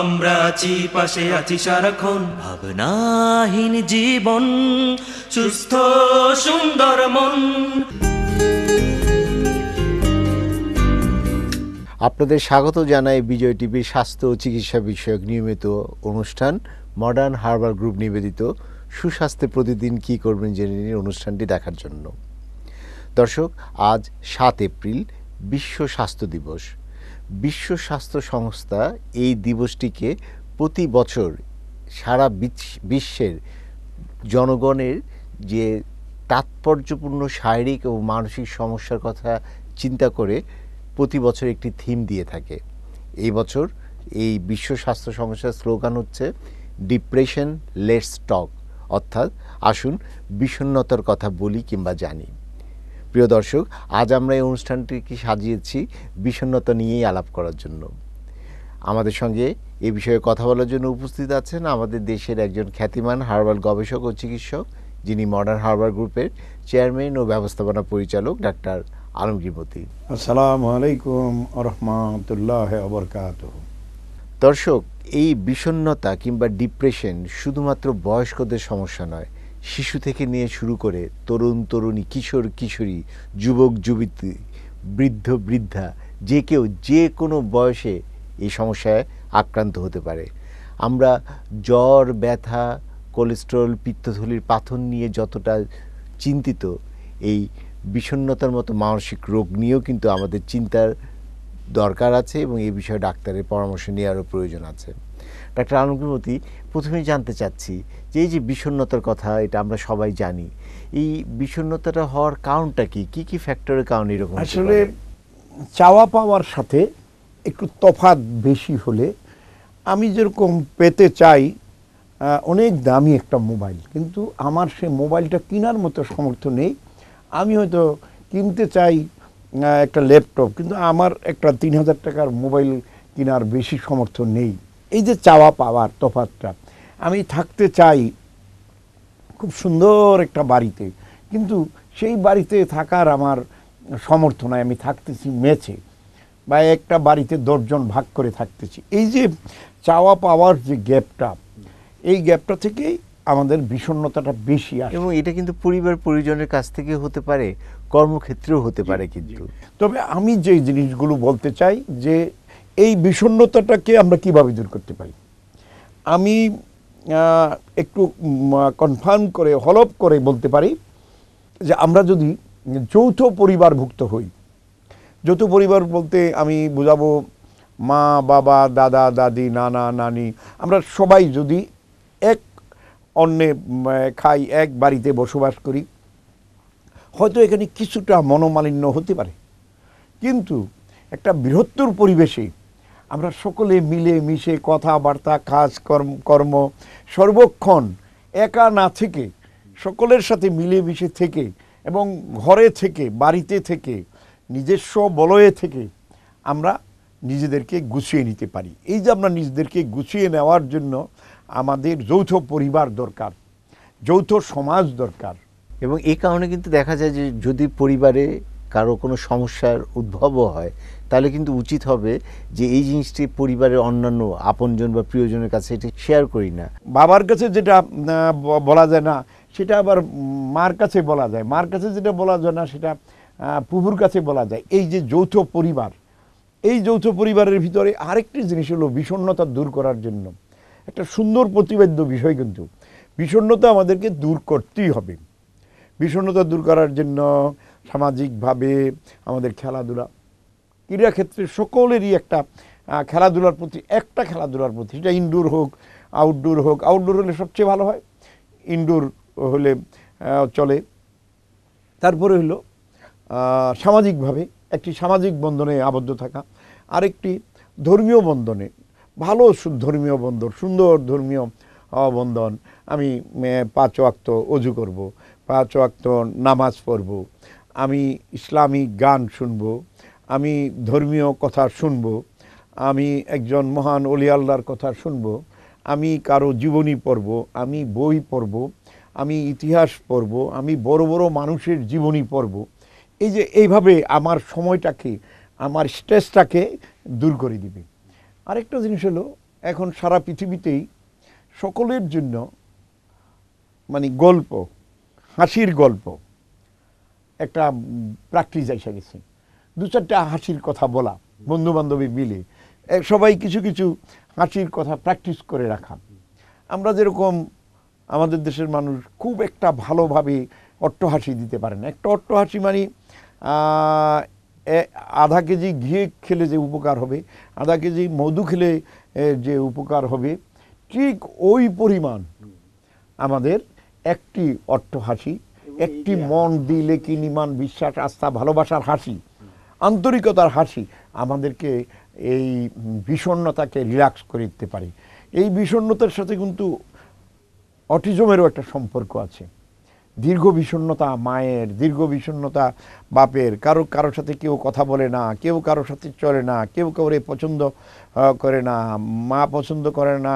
আমরা আছি পাশে আছি সারাক্ষণ ভাবনাহীন জীবন সুস্থ সুন্দর মন আপনাদের স্বাগত জানাই বিজয় টিভির স্বাস্থ্য ও চিকিৎসা বিষয়ক নিয়মিত অনুষ্ঠান মডার্ন হার্বাল গ্রুপ নিবেদিত সুস্বাস্থ্যে প্রতিদিন কি করবেন জেনে নিন অনুষ্ঠানটি দেখার জন্য দর্শক আজ সাত এপ্রিল বিশ্ব স্বাস্থ্য দিবস বিশ্ব স্বাস্থ্য সংস্থা এই দিবসটিকে প্রতি বছর সারা বিশ্বের জনগণের যে তাৎপর্যপূর্ণ শারীরিক ও মানসিক সমস্যার কথা চিন্তা করে প্রতি বছর একটি থিম দিয়ে থাকে এই বছর এই বিশ্ব স্বাস্থ্য সংস্থার স্লোগান হচ্ছে ডিপ্রেশন লেটস টক অর্থাৎ আসুন বিষণ্নতার কথা বলি কিংবা জানি প্রিয় দর্শক আজ আমরা এই অনুষ্ঠানটিকে সাজিয়েছি বিষণ্নতা নিয়েই আলাপ করার জন্য আমাদের সঙ্গে এ বিষয়ে কথা বলার জন্য উপস্থিত আছেন আমাদের দেশের একজন খ্যাতিমান হার্বাল গবেষক ও চিকিৎসক যিনি মডার্ন হারবার গ্রুপের চেয়ারম্যান ও ব্যবস্থাপনা পরিচালক ডাক্তার আলমগীর মতি আসসালামু আলাইকুম রহমতুল্লাহ অবরকাত দর্শক এই বিষণ্নতা কিংবা ডিপ্রেশন শুধুমাত্র বয়স্কদের সমস্যা নয় শিশু থেকে নিয়ে শুরু করে তরুণ তরুণী কিশোর কিশোরী যুবক যুবতী বৃদ্ধ বৃদ্ধা যে কেউ যে কোনো বয়সে এই সমস্যায় আক্রান্ত হতে পারে আমরা জ্বর ব্যথা কোলেস্ট্রল পিত্তথলির পাথর নিয়ে যতটা চিন্তিত এই বিষণ্নতার মতো মানসিক রোগ নিয়েও কিন্তু আমাদের চিন্তার দরকার আছে এবং এই বিষয়ে ডাক্তারের পরামর্শ নেওয়ারও প্রয়োজন আছে ডাক্তার আনুগ্রহতি প্রথমে জানতে চাচ্ছি যে এই যে বিষণ্নতার কথা এটা আমরা সবাই জানি এই বিষণ্নতাটা হওয়ার কারণটা কি কি কি ফ্যাক্টরের কারণ এরকম আসলে চাওয়া পাওয়ার সাথে একটু তফাত বেশি হলে আমি যেরকম পেতে চাই অনেক দামি একটা মোবাইল কিন্তু আমার সে মোবাইলটা কেনার মতো সমর্থ নেই আমি হয়তো কিনতে চাই একটা ল্যাপটপ কিন্তু আমার একটা তিন হাজার টাকার মোবাইল কেনার বেশি সমর্থন নেই এই যে চাওয়া পাওয়ার তফাতটা আমি থাকতে চাই খুব সুন্দর একটা বাড়িতে কিন্তু সেই বাড়িতে থাকার আমার সমর্থনায় আমি থাকতেছি মেছে বা একটা বাড়িতে দশজন ভাগ করে থাকতেছি এই যে চাওয়া পাওয়ার যে গ্যাপটা এই গ্যাপটা থেকেই আমাদের বিষণ্নতাটা বেশি আসে এবং এটা কিন্তু পরিবার পরিজনের কাছ থেকে হতে পারে কর্মক্ষেত্রেও হতে পারে কিন্তু তবে আমি যে জিনিসগুলো বলতে চাই যে এই বিষণ্নতাটাকে আমরা কিভাবে দূর করতে পারি আমি একটু কনফার্ম করে হলপ করে বলতে পারি যে আমরা যদি যৌথ পরিবারভুক্ত হই যৌথ পরিবার বলতে আমি বোঝাবো মা বাবা দাদা দাদি নানা নানি আমরা সবাই যদি এক অন্যে খাই এক বাড়িতে বসবাস করি হয়তো এখানে কিছুটা মনোমালিন্য হতে পারে কিন্তু একটা বৃহত্তর পরিবেশে আমরা সকলে মিলে মিশে কথাবার্তা কাজ কর্ম কর্ম সর্বক্ষণ একা না থেকে সকলের সাথে মিলে মিশে থেকে এবং ঘরে থেকে বাড়িতে থেকে নিজস্ব বলয়ে থেকে আমরা নিজেদেরকে গুছিয়ে নিতে পারি এই যে আমরা নিজেদেরকে গুছিয়ে নেওয়ার জন্য আমাদের যৌথ পরিবার দরকার যৌথ সমাজ দরকার এবং এই কারণে কিন্তু দেখা যায় যে যদি পরিবারে কারো কোনো সমস্যার উদ্ভবও হয় তাহলে কিন্তু উচিত হবে যে এই জিনিসটি পরিবারের অন্যান্য আপনজন বা প্রিয়জনের কাছে এটি শেয়ার করি না বাবার কাছে যেটা বলা যায় না সেটা আবার মার কাছে বলা যায় মার কাছে যেটা বলা যায় না সেটা পুবুর কাছে বলা যায় এই যে যৌথ পরিবার এই যৌথ পরিবারের ভিতরে আরেকটি জিনিস হলো বিষণ্ণতা দূর করার জন্য একটা সুন্দর প্রতিবেদ্য বিষয় কিন্তু বিষণ্ণতা আমাদেরকে দূর করতেই হবে বিষণ্ণতা দূর করার জন্য সামাজিকভাবে আমাদের খেলাধুলা ক্রীড়াক্ষেত্রে সকলেরই একটা খেলাধুলার প্রতি একটা খেলাধুলার প্রতি সেটা ইনডোর হোক আউটডোর হোক আউটডোর হলে সবচেয়ে ভালো হয় ইনডোর হলে চলে তারপরে হলো সামাজিকভাবে একটি সামাজিক বন্ধনে আবদ্ধ থাকা আরেকটি ধর্মীয় বন্ধনে ভালো ধর্মীয় বন্ধন সুন্দর ধর্মীয় বন্ধন আমি পাঁচ আক্ত অজু করব পাঁচ আক্ত নামাজ পড়ব আমি ইসলামিক গান শুনবো আমি ধর্মীয় কথা শুনব আমি একজন মহান অলি আল্লাহর কথা শুনব আমি কারো জীবনী পড়ব আমি বই পড়ব আমি ইতিহাস পড়ব আমি বড় বড় মানুষের জীবনী পড়ব এই যে এইভাবে আমার সময়টাকে আমার স্ট্রেসটাকে দূর করে দিবে আরেকটা জিনিস হলো এখন সারা পৃথিবীতেই সকলের জন্য মানে গল্প হাসির গল্প একটা প্র্যাকটিস এসে গেছে দু চারটা হাসির কথা বলা বন্ধু বান্ধবী মিলে সবাই কিছু কিছু হাসির কথা প্র্যাকটিস করে রাখা আমরা যেরকম আমাদের দেশের মানুষ খুব একটা ভালোভাবে অট্টহাসি দিতে পারে না একটা অট্টহাসি মানে আধা কেজি ঘিয়ে খেলে যে উপকার হবে আধা কেজি মধু খেলে যে উপকার হবে ঠিক ওই পরিমাণ আমাদের একটি অট্টহাসি একটি মন দিলে কি নিমান বিশ্বাস আস্থা ভালোবাসার হাসি আন্তরিকতার হাসি আমাদেরকে এই বিষণ্নতাকে রিল্যাক্স করে দিতে পারে এই বিষণ্নতার সাথে কিন্তু অটিজমেরও একটা সম্পর্ক আছে দীর্ঘ বিষণ্নতা মায়ের দীর্ঘ বিষণ্নতা বাপের কারো কারোর সাথে কেউ কথা বলে না কেউ কারোর সাথে চলে না কেউ কাউরে পছন্দ করে না মা পছন্দ করে না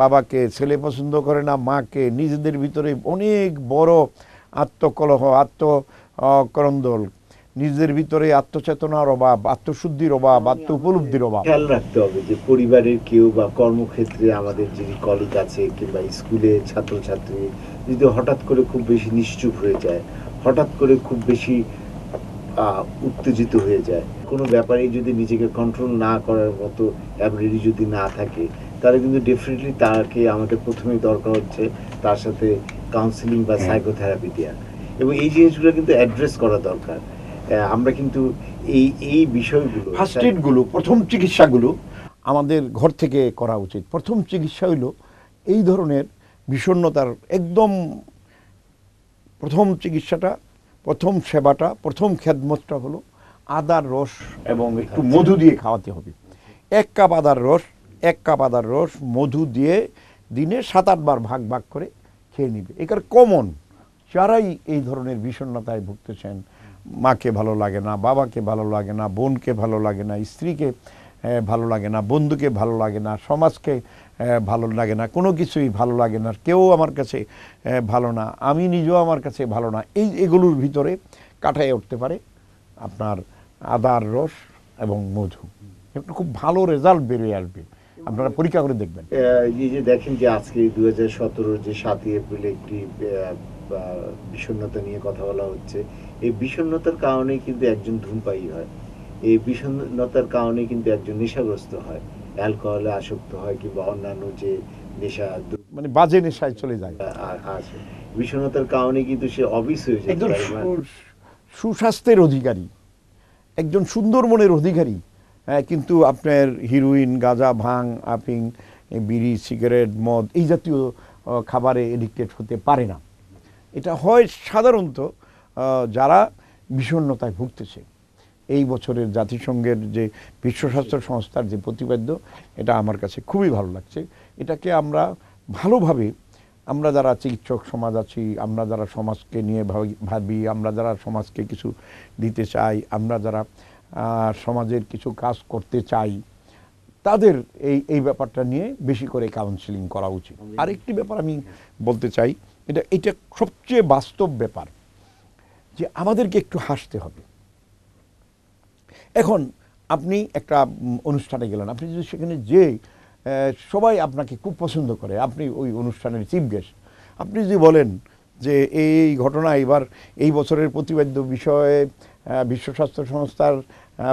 বাবাকে ছেলে পছন্দ করে না মাকে নিজেদের ভিতরে অনেক বড় আত্মকলহ দল নিজেদের ভিতরে আত্মচেতনার অভাব আত্মশুদ্ধির অভাব আত্ম উপলব্ধির অভাব খেয়াল রাখতে হবে যে পরিবারের কেউ বা কর্মক্ষেত্রে আমাদের যিনি কলিগ আছে কিংবা স্কুলে ছাত্রছাত্রী যদি হঠাৎ করে খুব বেশি নিশ্চুপ হয়ে যায় হঠাৎ করে খুব বেশি উত্তেজিত হয়ে যায় কোনো ব্যাপারে যদি নিজেকে কন্ট্রোল না করার মতো অ্যাবিলিটি যদি না থাকে তাহলে কিন্তু ডেফিনেটলি তাকে আমাদের প্রথমেই দরকার হচ্ছে তার সাথে কাউন্সিলিং বা সাইকোথেরাপি হ্যাঁ। দেওয়া এবং এই জিনিসগুলো কিন্তু অ্যাড্রেস করা দরকার আমরা কিন্তু এই এই বিষয়গুলো ফার্স্ট এডগুলো প্রথম চিকিৎসাগুলো আমাদের ঘর থেকে করা উচিত প্রথম চিকিৎসা হইল এই ধরনের বিষণ্নতার একদম প্রথম চিকিৎসাটা প্রথম সেবাটা প্রথম খেদমতটা হলো আদার রস এবং একটু আচ্ছা, মধু দিয়ে খাওয়াতে হবে এক কাপ আদার রস এক কাপ আদার রস মধু দিয়ে দিনে সাত আটবার ভাগ ভাগ করে খেয়ে নিবে এখানে কমন যারাই এই ধরনের বিষণ্ণতায় ভুগতেছেন মাকে ভালো লাগে না বাবাকে ভালো লাগে না বোনকে ভালো লাগে না স্ত্রীকে ভালো লাগে না বন্ধুকে ভালো লাগে না সমাজকে ভালো লাগে না কোনো কিছুই ভালো লাগে না কেউ আমার কাছে ভালো না আমি নিজেও আমার কাছে ভালো না এই এগুলোর ভিতরে কাটায় উঠতে পারে আপনার আদার রস এবং মধু একটা খুব ভালো রেজাল্ট বেরিয়ে আসবে আপনারা পরীক্ষা করে দেখবেন এই যে দেখেন যে আজকে দু হাজার যে সাতই এপ্রিল একটি বিষণ্নতা নিয়ে কথা বলা হচ্ছে এই বিষণ্নতার কারণে কিন্তু একজন ধূমপায়ী হয় এই বিষণ্নতার কারণে কিন্তু একজন নেশাগ্রস্ত হয় অ্যালকোহলে আসক্ত হয় কিংবা অন্যান্য যে নেশা মানে বাজে নেশায় চলে যায় আছে কারণে কিন্তু সে অবিস হয়ে যায় মানে সুস্বাস্থ্যের অধিকারী একজন সুন্দর মনের অধিকারী হ্যাঁ, কিন্তু আপনার হিরোইন গাঁজা ভাং আপিং বিড়ি সিগারেট মদ এই জাতীয় খাবারে এডিক্টেড হতে পারে না এটা হয় সাধারণত যারা বিষণ্নতায় ভুগতেছে এই বছরের জাতিসংঘের যে বিশ্ব স্বাস্থ্য সংস্থার যে প্রতিবাদ্য এটা আমার কাছে খুবই ভালো লাগছে এটাকে আমরা ভালোভাবে আমরা যারা চিকিৎসক সমাজ আছি আমরা যারা সমাজকে নিয়ে ভাবি আমরা যারা সমাজকে কিছু দিতে চাই আমরা যারা সমাজের কিছু কাজ করতে চাই তাদের এই এই ব্যাপারটা নিয়ে বেশি করে কাউন্সিলিং করা উচিত আরেকটি ব্যাপার আমি বলতে চাই এটা এটা সবচেয়ে বাস্তব ব্যাপার যে আমাদেরকে একটু হাসতে হবে এখন আপনি একটা অনুষ্ঠানে গেলেন আপনি যদি সেখানে যে সবাই আপনাকে খুব পছন্দ করে আপনি ওই অনুষ্ঠানের চিফ গেস্ট আপনি যদি বলেন যে এই ঘটনা এবার এই বছরের প্রতিবাদ্য বিষয়ে বিশ্ব স্বাস্থ্য সংস্থার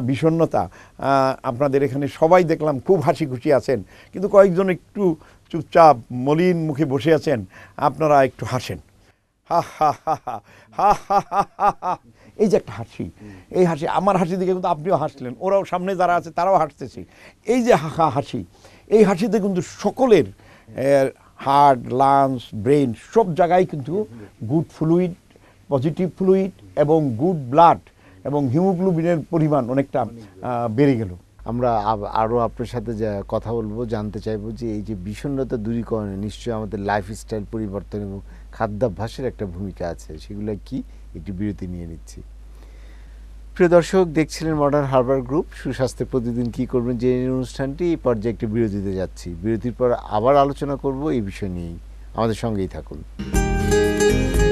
বিষণ্নতা আপনাদের এখানে সবাই দেখলাম খুব হাসি খুশি আছেন কিন্তু কয়েকজন একটু চুপচাপ মলিন মুখে বসে আছেন আপনারা একটু হাসেন হা হা হা হা হা হা এই যে একটা হাসি এই হাসি আমার হাসি দেখে কিন্তু আপনিও হাসলেন ওরাও সামনে যারা আছে তারাও হাসতেছি এই যে হাহা হাসি এই হাসিতে কিন্তু সকলের হার্ট লাংস ব্রেন সব জায়গায় কিন্তু গুড ফ্লুইড পজিটিভ ফ্লুইড এবং গুড ব্লাড এবং হিমোগ্লোবিনের পরিমাণ অনেকটা বেড়ে গেল আমরা আরও আপনার সাথে যা কথা বলবো জানতে চাইবো যে এই যে বিষণ্ণতা দূরীকরণে নিশ্চয়ই আমাদের লাইফস্টাইল পরিবর্তন এবং খাদ্যাভ্যাসের একটা ভূমিকা আছে সেগুলো কি একটি বিরতি নিয়ে নিচ্ছি প্রিয় দর্শক দেখছিলেন মডার্ন হারবার গ্রুপ সুস্বাস্থ্যের প্রতিদিন কি করবেন যে অনুষ্ঠানটি এই পর্যায়ে একটি বিরতিতে যাচ্ছি বিরতির পর আবার আলোচনা করব এই বিষয় নিয়েই আমাদের সঙ্গেই থাকুন